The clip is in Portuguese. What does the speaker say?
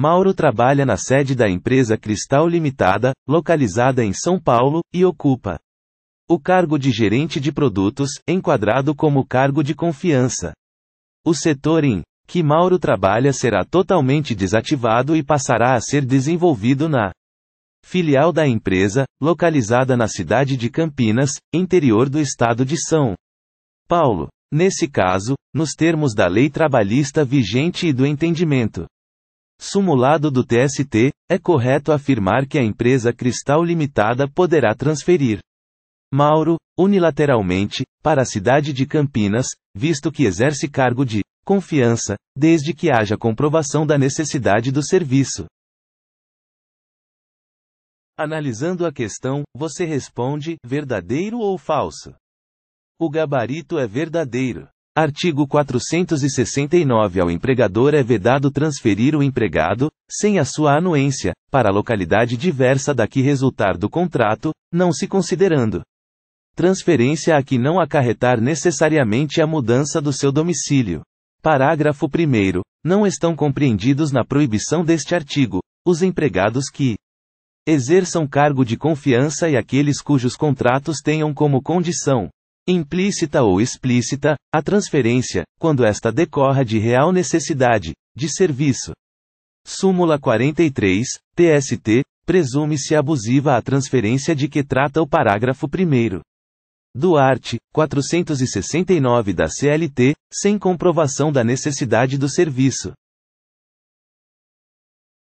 Mauro trabalha na sede da empresa Cristal Limitada, localizada em São Paulo, e ocupa o cargo de gerente de produtos, enquadrado como cargo de confiança. O setor em que Mauro trabalha será totalmente desativado e passará a ser desenvolvido na filial da empresa, localizada na cidade de Campinas, interior do estado de São Paulo. Nesse caso, nos termos da lei trabalhista vigente e do entendimento Sumulado do TST, é correto afirmar que a empresa Cristal Limitada poderá transferir Mauro, unilateralmente, para a cidade de Campinas, visto que exerce cargo de confiança, desde que haja comprovação da necessidade do serviço. Analisando a questão, você responde: verdadeiro ou falso? O gabarito é verdadeiro. Artigo 469 Ao empregador é vedado transferir o empregado, sem a sua anuência, para localidade diversa da que resultar do contrato, não se considerando transferência a que não acarretar necessariamente a mudança do seu domicílio. Parágrafo 1 Não estão compreendidos na proibição deste artigo, os empregados que exerçam cargo de confiança e aqueles cujos contratos tenham como condição implícita ou explícita, a transferência, quando esta decorra de real necessidade, de serviço. Súmula 43, TST, presume-se abusiva a transferência de que trata o parágrafo 1. Duarte, 469 da CLT, sem comprovação da necessidade do serviço.